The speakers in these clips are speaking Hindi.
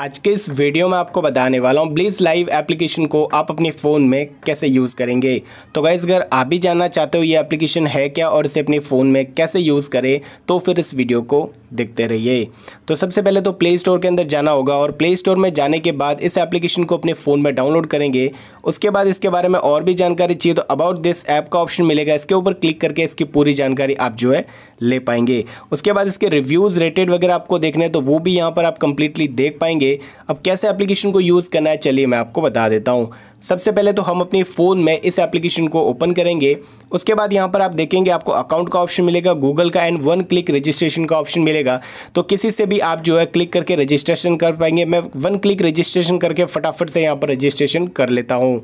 आज के इस वीडियो में आपको बताने वाला हूँ ब्लीज लाइव एप्लीकेशन को आप अपने फ़ोन में कैसे यूज़ करेंगे तो गाइज़ अगर आप भी जानना चाहते हो ये एप्लीकेशन है क्या और इसे अपने फ़ोन में कैसे यूज़ करें तो फिर इस वीडियो को देखते रहिए तो सबसे पहले तो प्ले स्टोर के अंदर जाना होगा और प्ले स्टोर में जाने के बाद इस एप्लीकेशन को अपने फ़ोन में डाउनलोड करेंगे उसके बाद इसके बारे में और भी जानकारी चाहिए तो अबाउट दिस ऐप का ऑप्शन मिलेगा इसके ऊपर क्लिक करके इसकी पूरी जानकारी आप जो है ले पाएंगे उसके बाद इसके रिव्यूज़ रेटेड वगैरह आपको देखने तो वो भी यहाँ पर आप कंप्लीटली देख पाएंगे जाएंगे अब कैसे एप्लीकेशन को यूज़ करना है चलिए मैं आपको बता देता हूँ सबसे पहले तो हम अपने फ़ोन में इस एप्लीकेशन को ओपन करेंगे उसके बाद यहाँ पर आप देखेंगे आपको अकाउंट का ऑप्शन मिलेगा गूगल का एंड वन क्लिक रजिस्ट्रेशन का ऑप्शन मिलेगा तो किसी से भी आप जो है क्लिक करके रजिस्ट्रेशन कर पाएंगे मैं वन क्लिक रजिस्ट्रेशन करके फटाफट से यहाँ पर रजिस्ट्रेशन कर लेता हूँ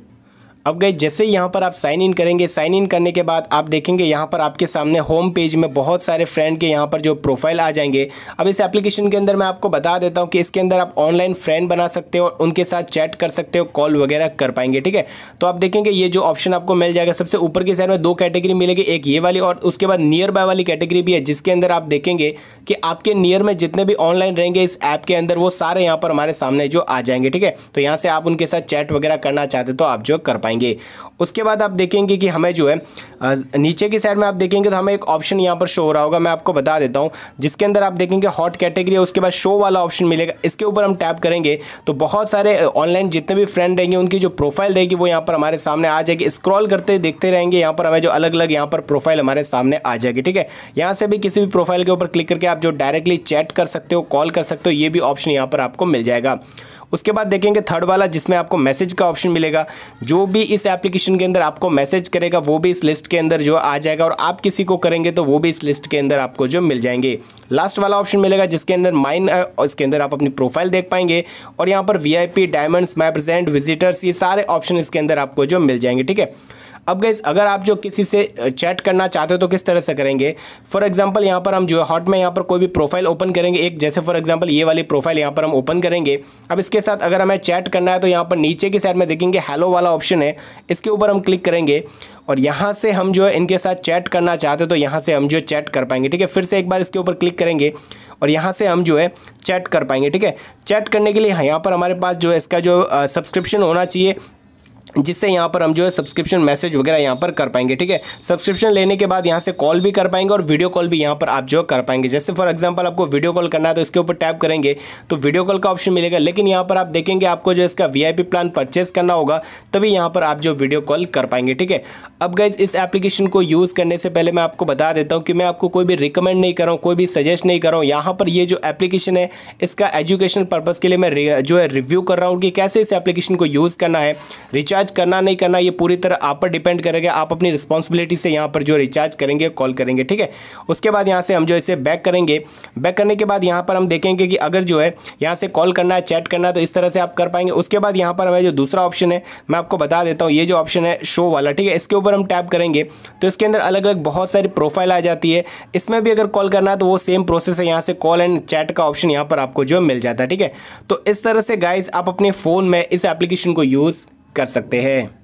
अब गए जैसे ही यहाँ पर आप साइन इन करेंगे साइन इन करने के बाद आप देखेंगे यहाँ पर आपके सामने होम पेज में बहुत सारे फ्रेंड के यहाँ पर जो प्रोफाइल आ जाएंगे अब इस एप्लीकेशन के अंदर मैं आपको बता देता हूँ कि इसके अंदर आप ऑनलाइन फ्रेंड बना सकते हो और उनके साथ चैट कर सकते हो कॉल वगैरह कर पाएंगे ठीक है तो आप देखेंगे ये जो ऑप्शन आपको मिल जाएगा सबसे ऊपर की साइड में दो कैटेगरी मिलेगी एक ये वाली और उसके बाद नियर बाय वाली कैटेगरी भी है जिसके अंदर आप देखेंगे कि आपके नियर में जितने भी ऑनलाइन रहेंगे इस ऐप के अंदर वो सारे यहाँ पर हमारे सामने जो आ जाएंगे ठीक है तो यहाँ से आप उनके साथ चैट वगैरह करना चाहते तो आप जो कर पाएंगे पाएंगे उसके बाद आप देखेंगे कि हमें जो है नीचे की साइड में आप देखेंगे तो हमें एक ऑप्शन यहाँ पर शो हो रहा होगा मैं आपको बता देता हूँ जिसके अंदर आप देखेंगे हॉट कैटेगरी है उसके बाद शो वाला ऑप्शन मिलेगा इसके ऊपर हम टैप करेंगे तो बहुत सारे ऑनलाइन जितने भी फ्रेंड रहेंगे उनकी जो प्रोफाइल रहेगी वो यहाँ पर हमारे सामने आ जाएगी स्क्रॉल करते देखते रहेंगे यहाँ पर हमें जो अलग अलग यहाँ पर प्रोफाइल हमारे सामने आ जाएगी ठीक है यहाँ से भी किसी भी प्रोफाइल के ऊपर क्लिक करके आप जो डायरेक्टली चैट कर सकते हो कॉल कर सकते हो ये भी ऑप्शन यहाँ पर आपको मिल जाएगा उसके बाद देखेंगे थर्ड वाला जिसमें आपको मैसेज का ऑप्शन मिलेगा जो भी इस एप्लीकेशन के अंदर आपको मैसेज करेगा वो भी इस लिस्ट के अंदर जो आ जाएगा और आप किसी को करेंगे तो वो भी इस लिस्ट के अंदर आपको जो मिल जाएंगे लास्ट वाला ऑप्शन मिलेगा जिसके अंदर माइन इसके अंदर आप अपनी प्रोफाइल देख पाएंगे और यहाँ पर V I P diamonds my present visitors ये सारे ऑप्शन इसके अंदर आपको जो मिल जाएंगे ठीक है अब गैस अगर आप जो किसी से चैट करना चाहते हो तो किस तरह से करेंगे फॉर एग्जाम्पल यहाँ पर हम जो है हॉट में यहाँ पर कोई भी प्रोफाइल ओपन करेंगे एक जैसे फॉर एग्जाम्पल ये वाली प्रोफाइल यहाँ पर हम ओपन करेंगे अब इसके साथ अगर हमें चैट करना है तो यहाँ पर नीचे की साइड में देखेंगे हेलो वाला ऑप्शन है इसके ऊपर हम क्लिक करेंगे और यहाँ से हम जो है इनके साथ चैट करना चाहते हो तो यहाँ से हम जो चैट कर पाएंगे ठीक है फिर से एक बार इसके ऊपर क्लिक करेंगे और यहाँ से हम जो है चैट कर पाएंगे ठीक है चैट करने के लिए यहाँ पर हमारे पास जो है इसका जो सब्सक्रिप्शन होना चाहिए जिससे यहाँ पर हम जो है सब्सक्रिप्शन मैसेज वगैरह यहाँ पर कर पाएंगे ठीक है सब्सक्रिप्शन लेने के बाद यहाँ से कॉल भी कर पाएंगे और वीडियो कॉल भी यहाँ पर आप जो है कर पाएंगे जैसे फॉर एग्जांपल आपको वीडियो कॉल करना है तो इसके ऊपर टैप करेंगे तो वीडियो कॉल का ऑप्शन मिलेगा लेकिन यहाँ पर आप देखेंगे आपको जो इसका वी प्लान परचेज करना होगा तभी यहाँ पर आप जो वीडियो कॉल कर पाएंगे ठीक है अब गाइज इस एप्लीकेशन को यूज़ करने से पहले मैं आपको बता देता हूँ कि मैं आपको कोई भी रिकमेंड नहीं कर रहा हूँ कोई भी सजेस्ट नहीं कर रहा हूँ यहाँ पर ये जो एप्लीकेशन है इसका एजुकेशन पर्पज़ के लिए मैं जो है रिव्यू कर रहा हूँ कि कैसे इस एप्लीकेशन को यूज़ करना है रिचार्ज रिचार्ज करना नहीं करना ये पूरी तरह आप पर डिपेंड करेगा आप अपनी रिस्पॉन्सिबिलिटी से यहाँ पर जो रिचार्ज करेंगे कॉल करेंगे ठीक है उसके बाद यहाँ से हम जो इसे बैक करेंगे बैक करने के बाद यहाँ पर हम देखेंगे कि अगर जो है यहाँ से कॉल करना है चैट करना है तो इस तरह से आप कर पाएंगे उसके बाद यहाँ पर हमें जो दूसरा ऑप्शन है मैं आपको बता देता हूँ ये जो ऑप्शन है शो वाला ठीक है इसके ऊपर हम टैप करेंगे तो इसके अंदर अलग अलग बहुत सारी प्रोफाइल आ जाती है इसमें भी अगर कॉल करना है तो वो सेम प्रोसेस है यहाँ से कॉल एंड चैट का ऑप्शन यहाँ पर आपको जो मिल जाता है ठीक है तो इस तरह से गाइज आप अपने फ़ोन में इस एप्लीकेशन को यूज़ कर सकते हैं